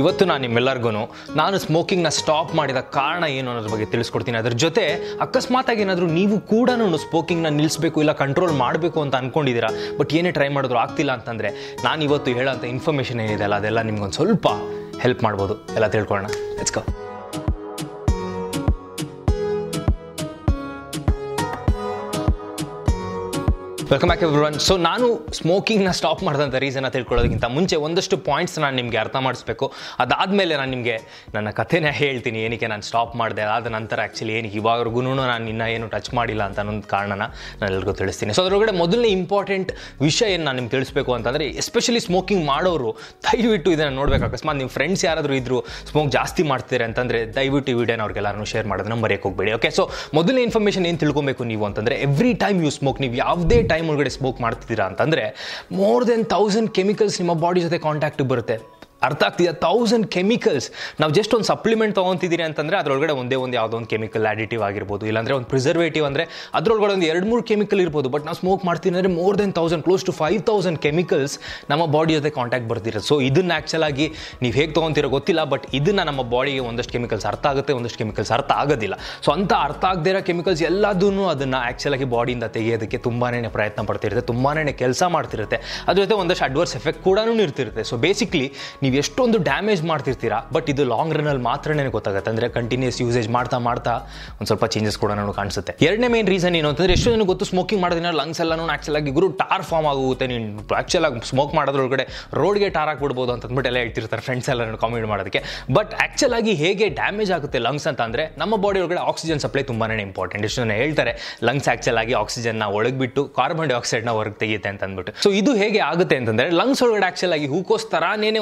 ಇವತ್ತು ನಾನು ನಿಮ್ಮೆಲ್ಲರಿಗೂ ನಾನು ಸ್ಮೋಕಿಂಗ್ನ ಸ್ಟಾಪ್ ಮಾಡಿದ ಕಾರಣ ಏನು ಅನ್ನೋದ್ರ ಬಗ್ಗೆ ತಿಳಿಸ್ಕೊಡ್ತೀನಿ ಅದ್ರ ಜೊತೆ ಅಕಸ್ಮಾತ್ ಆಗಿ ಏನಾದರೂ ನೀವು ಕೂಡ ಸ್ಮೋಕಿಂಗ್ನ ನಿಲ್ಲಿಸಬೇಕು ಇಲ್ಲ ಕಂಟ್ರೋಲ್ ಮಾಡಬೇಕು ಅಂತ ಅಂದ್ಕೊಂಡಿದ್ದೀರಾ ಬಟ್ ಏನೇ ಟ್ರೈ ಮಾಡಿದ್ರು ಆಗ್ತಿಲ್ಲ ಅಂತಂದರೆ ನಾನು ಇವತ್ತು ಹೇಳೋಂಥ ಇನ್ಫಾರ್ಮೇಷನ್ ಏನಿದೆ ಅಲ್ಲ ಅದೆಲ್ಲ ನಿಮ್ಗೊಂದು ಸ್ವಲ್ಪ ಹೆಲ್ಪ್ ಮಾಡ್ಬೋದು ಎಲ್ಲ ತಿಳ್ಕೊಳ್ಳೋಣ ಗೋ ವೆಲ್ಕಮ್ ಬ್ಯಾಕ್ ಒನ್ ಸೊ ನಾನು ಸ್ಮೋಕಿಂಗ್ನ ಸ್ಟಾಪ್ ಮಾಡಿದಂಥ ರೀಸನ್ನ ತಿಳ್ಕೊಳ್ಳೋದಕ್ಕಿಂತ ಮುಂಚೆ ಒಂದಷ್ಟು ಪಾಯಿಂಟ್ಸ್ ನಾನು ನಿಮಗೆ ಅರ್ಥ ಮಾಡಿಸ್ಬೇಕು ಅದಾದಮೇಲೆ ನಾನು ನಿಮಗೆ ನನ್ನ ಕಥೆನ ಹೇಳ್ತೀನಿ ಏನಕ್ಕೆ ನಾನು ಸ್ಟಾಪ್ ಮಾಡಿದೆ ಅದಾದ ನಂತರ ಆ್ಯಕ್ಚುಲಿ ಏನಕ್ಕೆ ಇವಾಗವರೆಗೂ ನಾನು ಇನ್ನೂ ಏನು ಟಚ್ ಮಾಡಿಲ್ಲ ಅಂತ ಅನ್ನೋದು ಕಾರಣನ ನಾನು ಎಲ್ಲರಿಗೂ ತಿಳಿಸ್ತೀನಿ ಸೊ ಅದರೊಳಗಡೆ ಮೊದಲನೇ ಇಂಪಾರ್ಟೆಂಟ್ ವಿಷಯ ಏನು ನಾನು ನಿಮ್ಗೆ ತಿಳಿಸ್ಬೇಕು ಅಂತಂದರೆ ಎಸ್ಪೆಷಲಿ ಸ್ಮೋಕಿಂಗ್ ಮಾಡೋರು ದಯವಿಟ್ಟು ಇದನ್ನು ನೋಡಬೇಕು ಅಕಸ್ಮಾತ್ ನಿಮ್ಮ ಫ್ರೆಂಡ್ಸ್ ಯಾರಾದರೂ ಇದ್ದರು ಸ್ಮೋಕ್ ಜಾಸ್ತಿ ಮಾಡ್ತಿದ್ದಾರೆ ಅಂತಂದರೆ ದಯವಿಟ್ಟು ಈ ವಿಡಿಯೋನ ಅವ್ರಿಗೆಲ್ಲರೂ ಶೇರ್ ಮಾಡೋದನ್ನ ಮರೆಯೋಕೆ ಹೋಗಬೇಡಿ ಓಕೆ ಸೊ ಮೊದಲನೇ ಇನ್ಫಾರ್ಮೇಷನ್ ಏನು ತಿಳ್ಕೊಬೇಕು ನೀವು ಅಂತಂದರೆ ಎವ್ರಿ ಟೈಮ್ ಯು ಸ್ಮೋಕ್ ನೀವು ಯಾವುದೇ ಟೈಮ್ ಟೈಮ್ ಒಳಗಡೆ ಸ್ಮೋಕ್ ಮಾಡ್ತಿದ್ದೀರಾ ಅಂತಂದರೆ ಮೋರ್ ದೆನ್ ತೌಸಂಡ್ ಕೆಮಿಕಲ್ಸ್ ನಿಮ್ಮ ಬಾಡಿ ಜೊತೆ ಕಾಂಟ್ಯಾಕ್ಟಿಗೆ ಬರುತ್ತೆ ಅರ್ಥ ಆಗ್ತಿದೆ ತೌಸಂಡ್ ಕೆಮಿಕಲ್ಸ್ ನಾವು ಜಸ್ಟ್ ಒಂದು ಸಪ್ಲಿಮೆಂಟ್ ತೊಗೊತಿದ್ದೀರಿ ಅಂತಂದರೆ ಅದರೊಳಗಡೆ ಒಂದೇ ಒಂದು ಯಾವುದೋ ಒಂದು ಕೆಮಿಕಲ್ ಆಡಿಟಿವ್ ಆಗಿರ್ಬೋದು ಇಲ್ಲಾಂದರೆ ಒಂದು ಪ್ರಿಸರ್ವೇಟಿವ್ ಅಂದರೆ ಅದರೊಳಗಡೆ ಒಂದು ಎರಡು ಮೂರು ಕೆಮಿಕಲ್ ಇರ್ಬೋದು ಬಟ್ ನಾವು ಸ್ಮೋಕ್ ಮಾಡ್ತೀನಿ ಅಂದರೆ more than thousand close to five thousand chemicals ನಮ್ಮ ಬಾಡಿ ಜೊತೆ ಕಾಂಟ್ಯಾಕ್ಟ್ ಬರ್ತಿರೋದು ಸೊ ಇದನ್ನು ಆ್ಯಕ್ಚುಲ್ ಆಗಿ ನೀವು ಹೇಗೆ ತೊಗೊತಿರೋ ಗೊತ್ತಿಲ್ಲ ಬಟ್ ಇದನ್ನು ನಮ್ಮ ಬಾಡಿಗೆ ಒಂದಷ್ಟು ಕೆಮಿಕಲ್ಸ್ ಅರ್ಥ ಆಗುತ್ತೆ ಒಂದಷ್ಟು ಕೆಮಿಕಲ್ಸ್ ಅರ್ಥ ಆಗೋದಿಲ್ಲ ಸೊ ಅಂತ ಅರ್ಥ ಆಗದೇ ಇರೋ ಕೆಮಿಕಲ್ಸ್ ಎಲ್ಲದೂ ಅದನ್ನು ಆ್ಯಕ್ಚುಲಾಗಿ ಬಾಡಿಯಿಂದ ತೆಗೆಯೋದಕ್ಕೆ ತುಂಬಾ ಪ್ರಯತ್ನ ಪಡ್ತಿರುತ್ತೆ ತುಂಬಾ ಕೆಲಸ ಮಾಡ್ತಿರುತ್ತೆ ಅದ್ರ ಜೊತೆ ಒಂದಷ್ಟು ಅಡ್ವರ್ಸ್ ಎಫೆಕ್ಟ್ ಕೂಡ ಇರ್ತಿರುತ್ತೆ ಸೊ ಬೇಸಿಕ್ಲಿ ನೀವು ನೀವು ಎಷ್ಟೊಂದು ಡ್ಯಾಮೇಜ್ ಮಾಡ್ತಿರ್ತೀರಾ ಬಟ್ ಇದು ಲಾಂಗ್ ರನ್ನಲ್ಲಿ ಮಾತ್ರನೇ ಗೊತ್ತಾಗುತ್ತೆ ಅಂದರೆ ಕಂಟಿನ್ಯೂಸ್ ಯೂಸೇಜ್ ಮಾಡ್ತಾ ಮಾಡ್ತಾ ಒಂದು ಸ್ವಲ್ಪ ಚೇಂಜಸ್ ಕೂಡ ನನಗೆ ಕಾಣಿಸುತ್ತೆ ಎರಡನೇ ಮೇನ್ ರೀಸನ್ ಏನು ಅಂತಂದರೆ ಎಷ್ಟು ಜನ ಗೊತ್ತು ಸ್ಮೋಕಿಂಗ್ ಮಾಡಿದ್ರೆ ಲಂಗ್ಸ್ ಎಲ್ಲಾನು ಆ್ಯಕ್ಚುಲ್ ಆಗಿ ಗುರು ಟಾರ್ ಫಾರ್ಮ್ ಆಗುತ್ತೆ ನೀನು ಆ್ಯಕ್ಚುಲ್ ಆಗಿ ಸ್ಮೋಕ್ ಮಾಡೋದ್ರೊಳಗಡೆ ರೋಡ್ಗೆ ಟಾರ್ ಹಾಕ್ಬಿಡ್ಬೋದು ಅಂತ ಅಂದ್ಬಿಟ್ಟು ಎಲ್ಲ ಹೇಳ್ತಿರ್ತಾರೆ ಫ್ರೆಂಡ್ಸ್ ಎಲ್ಲ ನಾನು ಕಾಮೆಂಟ್ ಮಾಡೋದಕ್ಕೆ ಬಟ್ ಆ್ಯಕ್ಚುಲ್ ಆಗಿ ಹೇಗೆ ಡ್ಯಾಮೇಜ್ ಆಗುತ್ತೆ ಲಂಗ್ಸ್ ಅಂತ ಅಂದರೆ ನಮ್ಮ ಬಾಡಿ ಒಳಗಡೆ ಆಕ್ಸಿಜನ್ ಸಪ್ಲೈ ತುಂಬಾನೇ ಇಂಪಾರ್ಟೆಂಟ್ ಎಷ್ಟು ಜನ ಹೇಳ್ತಾರೆ ಲಂಗ್ಸ್ ಆ್ಯಕ್ಚುಲ್ ಆಗಿ ಆಕ್ಸಿಜನ್ನ ಬಿಟ್ಟು ಕಾರ್ಬನ್ ಡೈಆಕ್ಸೈಡ್ನ ಹೊರಗೆ ತೆಗೆಯುತ್ತೆ ಅಂತ ಅಂದ್ಬಿಟ್ಟು ಸೊ ಇದು ಹೇಗೆ ಆಗುತ್ತೆ ಅಂತಂದರೆ ಲಂಗ್ಸ್ ಒಳಗಡೆ ಆ್ಯಕ್ಚುಲ್ ಆಗಿ ಹೂಕೋಸ್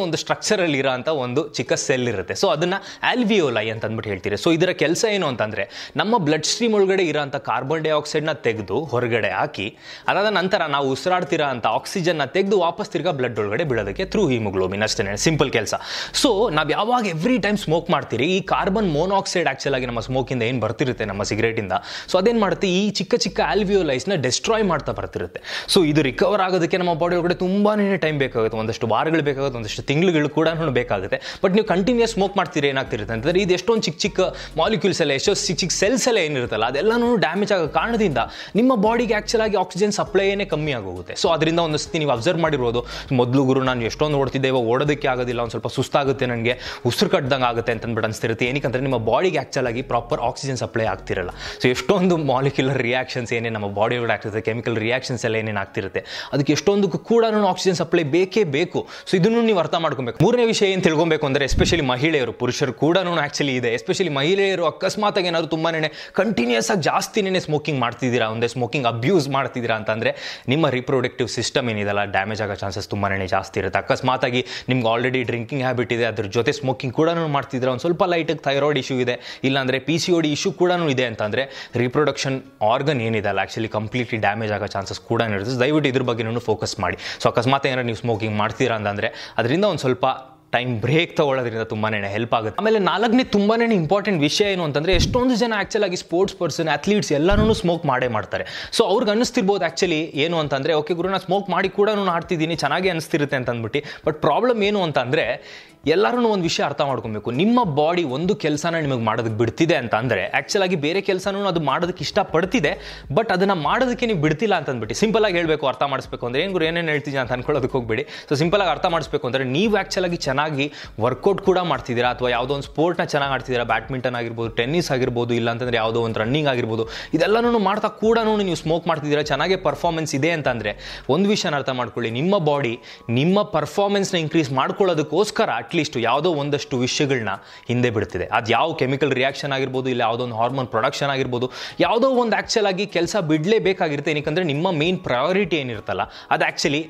ಒಂದು ಸ್ಟ್ರಕ್ ಅಲ್ಲಿ ಒಂದು ಚಿಕ್ಕ ಸೆಲ್ ಇರುತ್ತೆ ಸೊ ಅದನ್ನ ಆಲ್ವಿಯೋಲೈ ಅಂತ ಅಂದ್ಬಿಟ್ಟು ಹೇಳ್ತೀರಿ ಸೊ ಇದರ ಕೆಲಸ ಏನು ಅಂತಂದ್ರೆ ನಮ್ಮ ಬ್ಲಡ್ ಸ್ಟ್ರೀಮ್ ಒಳಗಡೆ ಇರೋಂಥ ಕಾರ್ಬನ್ ಡೈಆಕ್ಸೈಡ್ನ ತೆಗೆದು ಹೊರಗಡೆ ಹಾಕಿ ಅದಾದ ನಂತರ ನಾವು ಉಸಿರಾಡ್ತಿರೋ ಆಕ್ಸಿಜನ್ ನ ತೆಗೆದು ವಾಪಸ್ ತಿರ್ಗಾ ಬ್ಲಡ್ ಒಳಗಡೆ ಬಿಡೋದಕ್ಕೆ ಥ್ರೂ ಹಿಮೋಗ್ಲೋಬಿನ್ ಅಷ್ಟೇ ಸಿಂಪಲ್ ಕೆಲಸ ಸೊ ನಾವು ಯಾವಾಗ ಎವ್ರಿ ಟೈಮ್ ಸ್ಮೋಕ್ ಮಾಡ್ತೀರಿ ಈ ಕಾರ್ಬನ್ ಮೋನಾಕ್ಸೈಡ್ ಆಕ್ಚುಲ್ ಆಗಿ ನಮ್ಮ ಸ್ಮೋಕಿಂದ ಏನು ಬರ್ತಿರುತ್ತೆ ನಮ್ಮ ಸಿಗರೇಟಿಂದ ಸೊ ಅದೇನು ಮಾಡುತ್ತೆ ಈ ಚಿಕ್ಕ ಚಿಕ್ಕ ಆಲ್ವಿಯೋಲೈಸ್ನ ಡೆಸ್ಟ್ರಾಯ್ ಮಾಡ್ತಾ ಬರ್ತಿರುತ್ತೆ ಸೊ ಇದು ರಿಕವರ್ ಆಗೋದಕ್ಕೆ ನಮ್ಮ ಬಾಡಿ ಒಳಗಡೆ ತುಂಬಾನೇ ಟೈಮ್ ಬೇಕಾಗುತ್ತೆ ಒಂದಷ್ಟು ವಾರಗಳು ಬೇಕಾಗುತ್ತೆ ಒಂದಷ್ಟು ತಿಂಗಳುಗಳು ಕೂಡ ಬೇಕಾಗುತ್ತೆ ಬಟ್ ನೀವು ಕಂಟಿನ್ಯೂಸ್ ಸ್ಮೋಕ್ ಮಾಡ್ತೀರಿ ಏನಾಗ್ತಿರುತ್ತೆ ಅಂತಂದ್ರೆ ಇದು ಎಷ್ಟೊಂದು ಚಿಕ್ಕ ಚಿಕ್ಕ ಮಾಲಿಕ್ಯೂಲ್ಸ್ ಎಲ್ಲ ಎಷ್ಟೋ ಚಿಕ್ಕ ಚಿಕ್ಕ ಸೆಲ್ಸ್ ಎಲ್ಲ ಏನಿರುತ್ತಲ್ಲ ಅದೆಲ್ಲನೂ ಡ್ಯಾಮೇಜ್ ಆಗೋ ಕಾರಣದಿಂದ ನಿಮ್ಮ ಬಾಡಿಗೆ ಆಗಿ ಆಕ್ಸಿಜನ್ ಸಪ್ಲೈನೇ ಕಮ್ಮಿ ಆಗೋಗುತ್ತೆ ಸೊ ಅದರಿಂದ ಒಂದಷ್ಟು ನೀವು ಅಬ್ಸರ್ವ್ ಮಾಡಿರ್ಬೋದು ಮೊದಲು ಗುರು ನಾನು ಎಷ್ಟೊಂದು ಓಡ್ತಿದ್ದೆ ಇವಾಗ ಓಡೋದಕ್ಕೆ ಆಗೋದಿಲ್ಲ ಒಂದು ಸ್ವಲ್ಪ ಸುಸ್ತಾಗುತ್ತೆ ನನಗೆ ಉಸಿರು ಕಟ್ಟದಂಗೆ ಆಗುತ್ತೆ ಅಂತ ಅನಿಸ್ತಿರುತ್ತೆ ಏನಕ್ಕೆ ನಿಮ್ಮ ಬಾಡಿಗೆ ಆಗಿ ಪ್ರಾಪರ್ ಆಕ್ಸಿಜನ್ ಸಪ್ಲೈ ಆಗ್ತಿರಲ್ಲ ಸೊ ಎಷ್ಟೊಂದು ಮಾಲಿಕ್ಯುಲರ್ ರಿಯಾಕ್ಷನ್ಸ್ ಏನೇ ನಮ್ಮ ಬಾಡಿ ಒಳಗೆ ಆಗ್ತಿರುತ್ತೆ ಕೆಮಿಕಲ್ ರಿಯಾಕ್ಷನ್ಸ್ ಎಲ್ಲ ಏನೇನು ಆಗ್ತಿರುತ್ತೆ ಅದಕ್ಕೆ ಎಷ್ಟೊಂದು ಕೂಡ ಆಕ್ಸಿಜನ್ ಸಪ್ಲೈ ಬೇಕೇ ಬೇಕು ಸೊ ಇದನ್ನು ನೀವು ಅರ್ಥ ಮಾಡ್ಕೊಬೇಕು ತಿಳ್ಕೊಬೇಕು ಮೂರನೇ ವಿಷಯ ಏನು ತಿಳ್ಕೊಬೇಕು ಅಂದರೆ ಎಸ್ಪೆಷಲಿ ಮಹಿಳೆಯರು ಪುರುಷರು ಕೂಡ ಆ್ಯಕ್ಚುಲಿ ಇದೆ ಎಸ್ಪೆಷಲಿ ಮಹಿಳೆಯರು ಅಕಸ್ಮಾತ್ ಏನಾದರೂ ತುಂಬಾ ಕಂಟಿನ್ಯೂಸ್ ಆಗಿ ಜಾಸ್ತಿ ಸ್ಮೋಕಿಂಗ್ ಮಾಡ್ತಿದ್ದೀರಾ ಒಂದೇ ಸ್ಮೋಕಿಂಗ್ ಅಬ್ಯೂಸ್ ಮಾಡ್ತಿದ್ದೀರಾ ಅಂತಂದರೆ ನಿಮ್ಮ ರೀಪ್ರೊಡಕ್ಟಿವ್ ಸಿಸ್ಟಮ್ ಏನಿದೆಲ್ಲ ಡ್ಯಾಮೇಜ್ ಆಗೋ ಚಾನ್ಸಸ್ ತುಂಬಾ ಜಾಸ್ತಿ ಇರುತ್ತೆ ಆಗಿ ನಿಮ್ಗೆ ಆಲ್ರೆಡಿ ಡ್ರಿಂಕಿಂಗ್ ಹ್ಯಾಬಿಟ್ ಇದೆ ಅದ್ರ ಜೊತೆ ಸ್ಮೋಕಿಂಗ್ ಕೂಡ ಮಾಡ್ತಿದ್ದೀರ ಒಂದು ಸ್ವಲ್ಪ ಲೈಟಾಗಿ ಥೈರಾಯ್ಡ್ ಇಶ್ಯೂ ಇದೆ ಇಲ್ಲಾಂದರೆ ಪಿ ಸಿ ಓಡಿ ಇಶ್ಯೂ ಕೂಡ ಇದೆ ಅಂತಂದರೆ ರೀಪ್ರೊಡಕ್ಷನ್ ಆರ್ಗನ್ ಏನಿದೆ ಅಲ್ಲ ಆ್ಯಕ್ಚುಲಿ ಕಂಪ್ಲೀಟ್ಲಿ ಡ್ಯಾಮೇಜ್ ಆಗೋ ಚಾನ್ಸಸ್ ಕೂಡ ಇರುತ್ತೆ ದಯವಿಟ್ಟು ಇದ್ರ ಬಗ್ಗೆ ಫೋಕಸ್ ಮಾಡಿ ಸೊ ಅಕಸ್ಮಾತ್ ಏನಾದ್ರೂ ನೀವು ಸ್ಮೋಕಿಂಗ್ ಮಾಡ್ತೀರಾ ಅಂತಂದರೆ ಅದರಿಂದ ಒಂದು ಸ್ವಲ್ಪ lupa ಟೈಮ್ ಬ್ರೇಕ್ ತಗೊಳ್ಳೋದ್ರಿಂದ ತುಂಬಾ ಹೆಲ್ಪ್ ಆಗುತ್ತೆ ಆಮೇಲೆ ನಾಲ್ಕನೇ ತುಂಬಾನೇ ಇಂಪಾರ್ಟೆಂಟ್ ವಿಷಯ ಏನು ಅಂತಂದ್ರೆ ಎಷ್ಟೊಂದು ಜನ ಆಕ್ಚುಲ್ ಆಗಿ ಸ್ಪೋರ್ಟ್ಸ್ ಪರ್ಸನ್ ಅಥ್ಲೀಟ್ಸ್ ಎಲ್ಲರೂ ಸ್ಮೋಕ್ ಮಾಡೇ ಮಾಡ್ತಾರೆ ಸೊ ಅವ್ರಿಗೆ ಅನಿಸ್ತಿರ್ಬೋದು ಆಕ್ಚುಲಿ ಏನು ಅಂತಂದ್ರೆ ಓಕೆ ಗುರು ನಾನು ಸ್ಮೋಕ್ ಮಾಡಿ ಕೂಡ ನಾನು ಆಡ್ತಿದ್ದೀನಿ ಚೆನ್ನಾಗಿ ಅನಿಸ್ತಿರುತ್ತೆ ಅಂತ ಅಂದ್ಬಿಟ್ಟು ಬಟ್ ಪ್ರಾಬ್ಲಮ್ ಏನು ಅಂತಂದರೆ ಎಲ್ಲರೂ ಒಂದು ವಿಷಯ ಅರ್ಥ ಮಾಡ್ಕೊಬೇಕು ನಿಮ್ಮ ಬಾಡಿ ಒಂದು ಕೆಲಸನ ನಿಮಗೆ ಮಾಡೋದಕ್ಕೆ ಬಿಡ್ತಿದೆ ಅಂತ ಅಂದರೆ ಆಗಿ ಬೇರೆ ಕೆಲಸನೂ ಅದು ಮಾಡೋದಕ್ಕೆ ಇಷ್ಟಪಡ್ತಿದೆ ಬಟ್ ಅದನ್ನು ಮಾಡೋದಕ್ಕೆ ನೀವು ಬಿಡ್ತಿಲ್ಲ ಅಂತ ಅಂದ್ಬಿಟ್ಟು ಸಿಂಪಲ್ ಆಗಿ ಹೇಳಬೇಕು ಅರ್ಥ ಮಾಡಿಸ್ಬೇಕು ಅಂದರೆ ಏನು ಗುರು ಏನೇನು ಹೇಳ್ತಿದ್ದೀನಿ ಅಂತ ಅನ್ಕೊಳ್ಳೋದಕ್ಕೆ ಹೋಗಬೇಡಿ ಸೊ ಸಿಂಪಲ್ ಆಗಿ ಅರ್ಥ ಮಾಡಿಸ್ಬೇಕು ಅಂದರೆ ನೀವು ಆ್ಯಕ್ಚುಲಾಗಿ ಚೆನ್ನಾಗಿ ಚೆನ್ನಾಗಿ ವರ್ಕೌಟ್ ಕೂಡ ಮಾಡ್ತಿದ್ದೀರಾ ಅಥವಾ ಯಾವುದೋ ಒಂದು ಸ್ಪೋರ್ಟ್ನ ಚೆನ್ನಾಗಿ ಆಡ್ತಿದ್ದೀರಾ ಬ್ಯಾಡ್ಮಿಂಟನ್ ಆಗಿರ್ಬೋದು ಟೆನ್ನಿಸ್ ಆಗಿರ್ಬೋದು ಅಂತಂದರೆ ಯಾವುದೋ ಒಂದು ರನ್ನಿಂಗ್ ಆಗಿರ್ಬೋದು ಇದೆಲ್ಲನೂ ಮಾಡ್ತಾ ಕೂಡ ನೀವು ಸ್ಮೋಕ್ ಮಾಡ್ತಿದ್ದೀರಾ ಚೆನ್ನಾಗೇ ಪರ್ಫಾರ್ಮೆನ್ಸ್ ಇದೆ ಅಂತಂದರೆ ಒಂದು ವಿಷಯನ ಅರ್ಥ ಮಾಡ್ಕೊಳ್ಳಿ ನಿಮ್ಮ ಬಾಡಿ ನಿಮ್ಮ ಪರ್ಫಾರ್ಮೆನ್ಸ್ನ ಇನ್ಕ್ರೀಸ್ ಮಾಡ್ಕೊಳ್ಳೋದಕ್ಕೋಸ್ಕರ ಅಟ್ಲೀಸ್ಟ್ ಯಾವುದೋ ಒಂದಷ್ಟು ವಿಷಯಗಳನ್ನ ಹಿಂದೆ ಬಿಡ್ತಿದೆ ಅದು ಯಾವ ಕೆಮಿಕಲ್ ರಿಯಾಕ್ಷನ್ ಆಗಿರ್ಬೋದು ಇಲ್ಲ ಯಾವುದೋ ಒಂದು ಹಾರ್ಮೋನ್ ಪ್ರೊಡಕ್ಷನ್ ಆಗಿರ್ಬೋದು ಯಾವುದೋ ಒಂದು ಆ್ಯಕ್ಚುಲಾಗಿ ಕೆಲಸ ಬಿಡಲೇಬೇಕಾಗಿರುತ್ತೆ ಏನಕ್ಕೆ ನಿಮ್ಮ ಮೇನ್ ಪ್ರಯಾರಿಟಿ ಏನಿರುತ್ತಲ್ಲ ಅದು ಆ್ಯಕ್ಚುಲಿ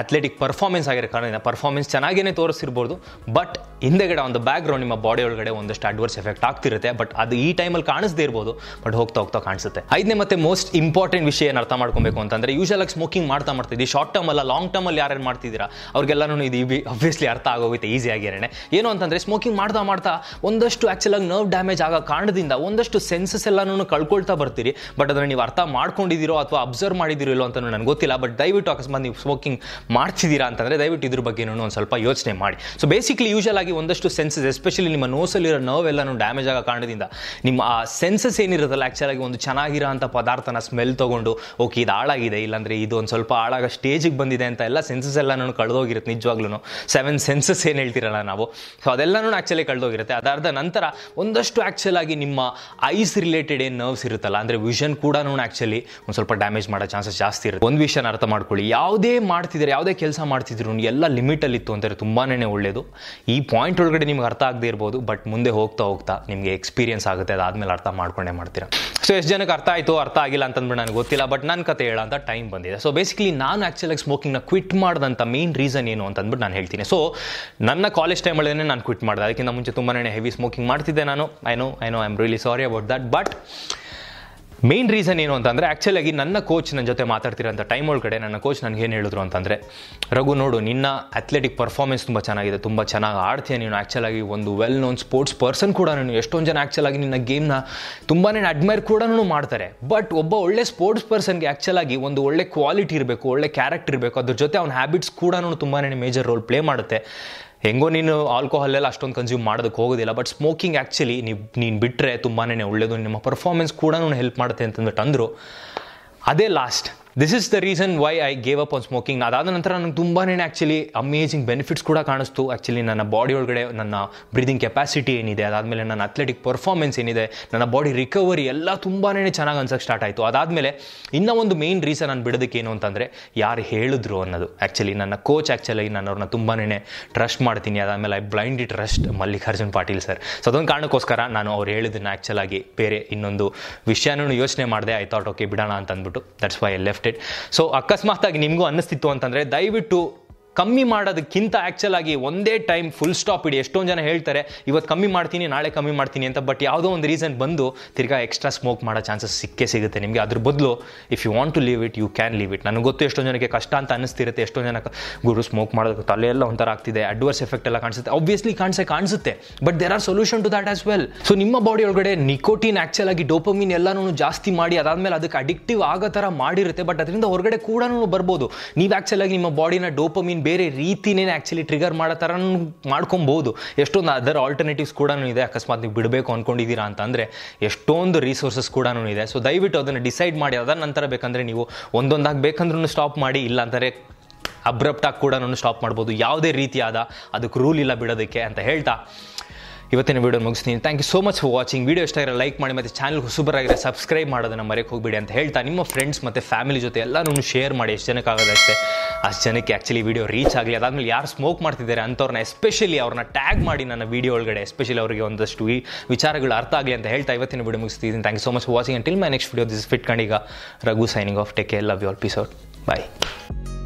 ಅಥ್ಲೆಟಿಕ್ ಪರ್ಫಾರ್ಮೆನ್ಸ್ ಆಗಿರೋ ಕಾರಣದಿಂದ ಪರ್ಫಾರ್ಮೆನ್ಸ್ ಚೆನ್ನಾಗೇ ತೋರಿಸಿರ್ಬೋದು ಬಟ್ ಹಿಂದೆಗಡೆ ಒಂದು ಬ್ಯಾಕ್ ಗ್ರೌಂಡ್ ನಿಮ್ಮ ಬಾಡಿ ಒಳಗಡೆ ಒಂದಷ್ಟು ಅಡ್ವರ್ಸ್ ಎಫೆಕ್ಟ್ ಆಗ್ತಿರುತ್ತೆ ಬಟ್ ಅದು ಈ ಟೈಮಲ್ಲಿ ಕಾಣಿಸದೇ ಇರ್ಬೋದು ಬಟ್ ಹೋಗ್ತಾ ಹೋಗ್ತಾ ಕಾಣಿಸುತ್ತೆ ಐದನೇ ಮತ್ತೆ ಮೋಸ್ಟ್ ಇಂಪಾರ್ಟೆಂಟ್ ವಿಷಯ ಏನು ಅರ್ಥ ಮಾಡ್ಕೊಬೇಕು ಅಂತಂದರೆ ಯೂಶಲ್ ಆಗಿ ಸ್ಮೋಕಿಂಗ್ ಮಾಡ್ತಾ ಮಾಡ್ತಿದ್ದೀವಿ ಶಾರ್ಟ್ ಟರ್ಮ್ ಅಲ್ಲ ಲಾಂಗ್ ಅಲ್ಲಿ ಯಾರು ಮಾಡ್ತಿದ್ದೀರಾ ಅವ್ರಿಗೆಲ್ಲನೂ ಇದು ಅಬ್ವಿಯಸ್ಲಿ ಅರ್ಥ ಆಗೋಗುತ್ತೆ ಈಸಿ ಆಗಿರೇನೆ ಏನು ಅಂತಂದರೆ ಸ್ಮೋಕಿಂಗ್ ಮಾಡ್ತಾ ಮಾಡ್ತಾ ಒಂದಷ್ಟು ಆ್ಯಕ್ಚುಲಾಗಿ ನರ್ವ್ ಡ್ಯಾಮೇಜ್ ಆಗೋ ಕಾರಣದಿಂದ ಒಂದಷ್ಟು ಸೆನ್ಸಸ್ ಎಲ್ಲನೂ ಕಳ್ಕೊಳ್ತಾ ಬರ್ತೀರಿ ಬಟ್ ಅದನ್ನು ನೀವು ಅರ್ಥ ಮಾಡ್ಕೊಂಡಿದ್ದೀರೋ ಅಥವಾ ಅಬ್ಸರ್ವ್ ಮಾಡಿದಿರೋ ಇಲ್ಲೋ ಅಂತ ನನಗೆ ಗೊತ್ತಿಲ್ಲ ಬಟ್ ದಯವಿಟ್ಟು ಅಕಸ್ಮಾತ್ ನೀವು ಸ್ಮೋಕಿಂಗ್ ಮಾಡ್ತಿದ್ದೀರಾ ಅಂತಂದರೆ ದಯವಿಟ್ಟು ಇದ್ರ ಬಗ್ಗೆ ಒಂದು ಸ್ವಲ್ಪ ಯೋಚನೆ ಮಾಡಿ ಸೊ ಬೇಸಿಕಲಿ ಯೂಶಲ್ ಆಗಿ ಒಂದಷ್ಟು ಸೆನ್ಸಸ್ ಎಸ್ಪೆಷಲಿ ನಿಮ್ಮ ನೋಸಲ್ಲಿರೋ ನೋವ್ ಎಲ್ಲನೂ ಡ್ಯಾಮೇಜ್ ಆಗೋ ಕಾರಣದಿಂದ ನಿಮ್ಮ ಆ ಸೆನ್ಸಸ್ ಏನಿರುತ್ತಲ್ಲ ಆ್ಯಕ್ಚುಲಾಗಿ ಒಂದು ಚೆನ್ನಾಗಿರೋ ಅಂಥ ಪದಾರ್ಥನ ಸ್ಮೆಲ್ ತೊಗೊಂಡು ಓಕೆ ಇದು ಹಾಳಾಗಿದೆ ಇಲ್ಲಾಂದರೆ ಇದು ಒಂದು ಸ್ವಲ್ಪ ಹಾಳಾಗೋ ಸ್ಟೇಜಿಗೆ ಬಂದಿದೆ ಅಂತ ಎಲ್ಲ ಸೆನ್ಸಸ್ ಎಲ್ಲಾನು ನಾನು ಕಳೆದೋಗಿರುತ್ತೆ ನಿಜವಾಗ್ಲೂ ಸೆವೆನ್ ಸೆನ್ಸಸ್ ಏನು ಹೇಳ್ತಿರಲ್ಲ ನಾವು ಸೊ ಅದೆಲ್ಲನೂ ಆ್ಯಕ್ಚುಲಿ ಕಳೆದೋಗಿರುತ್ತೆ ಅದಾದ ನಂತರ ಒಂದಷ್ಟು ಆ್ಯಕ್ಚುಲ್ ಆಗಿ ನಿಮ್ಮ ಐಸ್ ರಿಲೇಟೆಡ್ ಏನು ನರ್ವ್ಸ್ ಇರುತ್ತಲ್ಲ ಅಂದರೆ ವಿಷನ್ ಕೂಡ ಆ್ಯಕ್ಚುಲಿ ಒಂದು ಸ್ವಲ್ಪ ಡ್ಯಾಮೇಜ್ ಮಾಡೋ ಚಾನ್ಸಸ್ ಜಾಸ್ತಿ ಇರುತ್ತೆ ಒಂದು ವಿಷಯನ ಅರ್ಥ ಮಾಡ್ಕೊಳ್ಳಿ ಯಾವುದೇ ಮಾಡ್ತಿದ್ರೆ ಬೇರೆ ಯಾವುದೇ ಕೆಲಸ ಮಾಡ್ತಿದ್ರು ಎಲ್ಲ ಲಿಮಿಟಲ್ಲಿತ್ತು ಅಂತಾರೆ ತುಂಬಾ ಒಳ್ಳೆಯದು ಈ ಪಾಯಿಂಟ್ ಒಳಗಡೆ ನಿಮ್ಗೆ ಅರ್ಥ ಆಗದೆ ಇರ್ಬೋದು ಬಟ್ ಮುಂದೆ ಹೋಗ್ತಾ ಹೋಗ್ತಾ ನಿಮಗೆ ಎಕ್ಸ್ಪೀರಿಯನ್ಸ್ ಆಗುತ್ತೆ ಅದಾದಮೇಲೆ ಅರ್ಥ ಮಾಡ್ಕೊಂಡೇ ಮಾಡ್ತೀರಾ ಸೊ ಎಷ್ಟು ಜನಕ್ಕೆ ಅರ್ಥ ಆಯಿತು ಅರ್ಥ ಆಗಿಲ್ಲ ಅಂತಂದ್ಬಿಟ್ಟು ನನಗೆ ಗೊತ್ತಿಲ್ಲ ಬಟ್ ನನ್ನ ಕತೆ ಅಂತ ಟೈಮ್ ಬಂದಿದೆ ಸೊ ಬೇಸಿಕಲಿ ನಾನು ಆ್ಯಕ್ಚುಲಾಗಿ ಸ್ಮೋಕಿಂಗ್ನ ಕ್ವಿಟ್ ಮಾಡಿದಂಥ ಮೇನ್ ರೀಸನ್ ಏನು ಅಂತ ಅಂದ್ಬಿಟ್ಟು ನಾನು ಹೇಳ್ತೀನಿ ಸೊ ನನ್ನ ಕಾಲೇಜ್ ಟೈಮಲ್ಲೇ ನಾನು ಕ್ವಿಟ್ ಮಾಡಿದೆ ಅದಕ್ಕಿಂತ ಮುಂಚೆ ತುಂಬಾ ಹೆವಿ ಸ್ಮೋಕಿಂಗ್ ಮಾಡ್ತಿದ್ದೆ ನಾನು I know I know I am really sorry about that but main reason ಏನು ಅಂತಂದರೆ ಆ್ಯಕ್ಚುಲಾಗಿ ನನ್ನ ಕೋಚ್ ನನ್ನ ಜೊತೆ ಮಾತಾಡ್ತಿರೋಂಥ ಟೈಮ್ ಒಳಗಡೆ ನನ್ನ ಕೋಚ್ ನನಗೆ ಏನು ಹೇಳಿದ್ರು ಅಂತಂದರೆ ರಘು ನೋಡು ನಿನ್ನ ಅಥ್ಲೆಟಿಕ್ ಪರ್ಫಾರ್ಮೆನ್ಸ್ ತುಂಬ ಚೆನ್ನಾಗಿದೆ ತುಂಬ ಚೆನ್ನಾಗಿ ಆಡ್ತೀಯ ನೀನು ಆ್ಯಕ್ಚುಲಾಗಿ ಒಂದು ವೆಲ್ ನೋನ್ ಸ್ಪೋರ್ಟ್ಸ್ ಪರ್ಸನ್ ಕೂಡ ನೀನು ಎಷ್ಟೊಂದು ಜನ ಆ್ಯಕ್ಚುಲಾಗಿ ನಿನ್ನ ಗೇಮ್ನ ತುಂಬಾ ಅಡ್ಮೈರ್ ಕೂಡ ಮಾಡ್ತಾರೆ ಬಟ್ ಒಬ್ಬ ಒಳ್ಳೆ ಸ್ಪೋರ್ಟ್ಸ್ ಪರ್ಸನ್ಗೆ ಆ್ಯಕ್ಚುಲಾಗಿ ಒಂದು ಒಳ್ಳೆ ಕ್ವಾಲಿಟಿ ಇರಬೇಕು ಒಳ್ಳೆ ಕ್ಯಾರೆಕ್ಟರ್ ಇರಬೇಕು ಅದ್ರ ಜೊತೆ ಅವ್ನ ಹ್ಯಾಬಿಟ್ಸ್ ಕೂಡ ತುಂಬಾ ಮೇಜರ್ ರೋಲ್ ಪ್ಲೇ ಮಾಡುತ್ತೆ ಹೆಂಗೋ ನೀನು ಆಲ್ಕೋಹಾಲ್ ಎಲ್ಲ ಅಷ್ಟೊಂದು ಕನ್ಸ್ಯೂಮ್ ಮಾಡೋದಕ್ಕೆ ಹೋಗೋದಿಲ್ಲ ಬಟ್ ಸ್ಮೋಕಿಂಗ್ ಆ್ಯಕ್ಚುಲಿ ನೀವು ನೀನು ಬಿಟ್ಟರೆ ತುಂಬಾ ಒಳ್ಳೆಯದು ನಿಮ್ಮ ಪರ್ಫಾರ್ಮೆನ್ಸ್ ಕೂಡ ಹೆಲ್ಪ್ ಮಾಡುತ್ತೆ ಅಂತಂದು ಅಂದರು ಅದೇ last this is the reason why I gave up on smoking ಅದಾದ ನಂತರ ನನಗೆ ತುಂಬಾ ಆ್ಯಕ್ಚುಲಿ ಅಮೇಜಿಂಗ್ ಬೆನಿಫಿಟ್ಸ್ ಕೂಡ ಕಾಣಿಸ್ತು ಆ್ಯಕ್ಚುಲಿ ನನ್ನ ಬಾಡಿ ಒಳಗಡೆ ನನ್ನ ಬ್ರೀದಿಂಗ್ ಕೆಪಾಸಿಟಿ ಏನಿದೆ ಅದಾದಮೇಲೆ ನನ್ನ ಅಥ್ಲೆಟಿಕ್ ಪರ್ಫಾರ್ಮೆನ್ಸ್ ಏನಿದೆ ನನ್ನ ಬಾಡಿ ರಿಕವರಿ ಎಲ್ಲ ತುಂಬಾ ಚೆನ್ನಾಗಿ ಅನ್ಸೋಕ್ಕೆ ಸ್ಟಾರ್ಟ್ ಆಯಿತು ಅದಾದಮೇಲೆ ಇನ್ನೂ ಒಂದು ಮೇಯ್ನ್ ರೀಸನ್ ನಾನು ಬಿಡೋದಕ್ಕೆ ಏನು ಅಂತಂದರೆ ಯಾರು ಹೇಳಿದ್ರು ಅನ್ನೋದು ಆ್ಯಕ್ಚುಲಿ ನನ್ನ ಕೋಚ್ ಆ್ಯಕ್ಚುಲಿ ನಾನು ಅವ್ರನ್ನ ತುಂಬಾ ಟ್ರಸ್ಟ್ ಮಾಡ್ತೀನಿ ಅದಾದಮೇಲೆ I blind it trust Mallikarjun Patil sir so ಅದೊಂದು ಕಾರಣಕ್ಕೋಸ್ಕರ ನಾನು ಅವ್ರು ಹೇಳಿದ್ದನ್ನು ಆ್ಯಕ್ಚುಲಾಗಿ ಬೇರೆ ಇನ್ನೊಂದು ವಿಷಯನೂ ಯೋಚನೆ ಮಾಡಿದೆ ಐ ಥಾಟ್ ಓಕೆ ಬಿಡೋಣ ಅಂತ ಅಂದ್ಬಿಟ್ಟು that's why L F interested so ಅಕಸ್ಮಾತ್ ಆಗಿ ನಿಮಗೂ ಅನ್ನಿಸ್ತಿತ್ತು ಅಂತಂದ್ರೆ ದಯವಿಟ್ಟು ಕಮ್ಮಿ ಮಾಡೋದಕ್ಕಿಂತ ಆ್ಯಕ್ಚುಲ್ ಆಗಿ ಒಂದೇ ಟೈಮ್ ಫುಲ್ ಸ್ಟಾಪ್ ಇಡಿ ಎಷ್ಟೊಂದು ಜನ ಹೇಳ್ತಾರೆ ಇವತ್ತು ಕಮ್ಮಿ ಮಾಡ್ತೀನಿ ನಾಳೆ ಕಮ್ಮಿ ಮಾಡ್ತೀನಿ ಅಂತ ಬಟ್ ಯಾವುದೋ ಒಂದು ರೀಸನ್ ಬಂದು ತಿರ್ಗಾ ಎಕ್ಸ್ಟ್ರಾ ಸ್ಮೋಕ್ ಮಾಡೋ ಚಾನ್ಸಸ್ ಸಿಕ್ಕೇ ಸಿಗುತ್ತೆ ನಿಮಗೆ ಅದ್ರ ಬದಲು if you want to leave it you can leave it ನನಗೆ ಗೊತ್ತು ಎಷ್ಟೊಂದು ಜನಕ್ಕೆ ಕಷ್ಟ ಅಂತ ಅನಿಸ್ತಿರುತ್ತೆ ಎಷ್ಟೊಂದು ಜನ ಗುರು ಸ್ಮೋಕ್ ಮಾಡೋದಕ್ಕೆ ತಲೆ ಎಲ್ಲ ಒಂಥರ ಆಗ್ತಿದೆ ಅಡ್ವರ್ಸ್ ಎಫೆಕ್ಟ್ ಎಲ್ಲ ಕಾಣಿಸುತ್ತೆ ಆಬ್ವಿಯಸ್ಲಿ ಕಾಣಿಸೆ ಕಾಣಿಸುತ್ತೆ but there are solution to that as well so ನಿಮ್ಮ ಬಾಡಿ ಒಳಗಡೆ ನಿಕೋಟಿನ್ ಆ್ಯಕ್ಚುಲ್ ಆಗಿ ಡೋಪಮಿನ್ ಎಲ್ಲಾನು ಜಾಸ್ತಿ ಮಾಡಿ ಅದಾದಮೇಲೆ ಅದಕ್ಕೆ ಅಡಿಕ್ಟಿವ್ ಆಗೋ ಥರ ಮಾಡಿರುತ್ತೆ ಬಟ್ ಅದರಿಂದ ಹೊರಗಡೆ ಕೂಡ ಬರ್ಬೋದು ನೀವು ಆ್ಯಕ್ಚುಲ್ ಆಗಿ ನಿಮ್ಮ ಬಾಡಿನ ಡೋಪಮಿನ್ ಬೇರೆ ರೀತಿನೇ ಆ್ಯಕ್ಚುಲಿ ಟ್ರಿಗರ್ ಮಾಡೋ ಥರ ಮಾಡ್ಕೊಬೋದು ಎಷ್ಟೊಂದು ಅದರ್ ಆಲ್ಟರ್ನೇಟಿವ್ಸ್ ಕೂಡ ಇದೆ ಅಕಸ್ಮಾತ್ ನೀವು ಬಿಡಬೇಕು ಅಂದ್ಕೊಂಡಿದ್ದೀರಾ ಅಂತಂದರೆ ಎಷ್ಟೊಂದು ರಿಸೋರ್ಸಸ್ ಕೂಡ ಇದೆ ಸೊ ದಯವಿಟ್ಟು ಅದನ್ನು ಡಿಸೈಡ್ ಮಾಡಿ ಅದರ ನಂತರ ಬೇಕಂದರೆ ನೀವು ಒಂದೊಂದಾಗಿ ಬೇಕಂದ್ರೂ ಸ್ಟಾಪ್ ಮಾಡಿ ಇಲ್ಲ ಅಂತಾರೆ ಅಬ್ರಪ್ಟಾಗಿ ಕೂಡ ನಾನು ಸ್ಟಾಪ್ ಮಾಡ್ಬೋದು ಯಾವುದೇ ರೀತಿಯಾದ ಅದಕ್ಕೆ ರೂಲ್ ಇಲ್ಲ ಬಿಡೋದಕ್ಕೆ ಅಂತ ಹೇಳ್ತಾ ಇವತ್ತಿನ ವೀಡಿಯೋ ಮುಗಿಸ್ತೀನಿ thank you so much for watching video ಇಷ್ಟ ಲೈಕ್ ಮಾಡಿ ಮತ್ತು ಚಾನಲ್ ಆಗಿದೆ ಸಬ್ಸ್ಕ್ರೈಬ್ ಮಾಡೋದನ್ನು ಮರೆಯೋಕ್ಕೆ ಹೋಗ್ಬಿಡಿ ಅಂತ ಹೇಳ್ತಾ ನಿಮ್ಮ ಫ್ರೆಂಡ್ಸ್ ಮತ್ತು ಫ್ಯಾಮಿಲಿ ಜೊತೆ ಎಲ್ಲನೂ ಶೇರ್ ಮಾಡಿ ಎಷ್ಟು ಜನಕ್ಕಾಗೋದಷ್ಟೇ ಅಷ್ಟು ಜನಕ್ಕೆ ಆ್ಯಕ್ಚುಲಿ ವೀಡಿಯೋ ರೀಚ್ ಆಗಲಿ ಅದಾದಮೇಲೆ ಯಾರು ಸ್ಮೋಕ್ ಮಾಡ್ತಿದ್ದಾರೆ ಅಂಥವ್ರನ್ನ ಎಸ್ಪೆಷಲಿ ಅವ್ರನ್ನ ಟ್ಯಾಗ್ ಮಾಡಿ ನನ್ನ ವೀಡಿಯೋ ಒಳಗಡೆ ಎಸ್ಪೆಷಲಿ ಅವರಿಗೆ ಒಂದಷ್ಟು ವಿಚಾರಗಳು ಅರ್ಥ ಆಗಲಿ ಅಂತ ಹೇಳ್ತಾ ಇವತ್ತಿನ ವೀಡಿಯೋ ಮುಗಿಸ್ತಿದ್ದೀನಿ thank you so much for watching until my next video this fit Kannadiga Raghu signing off take love you peace ಪಿಸೋಡ್ ಬಾಯ್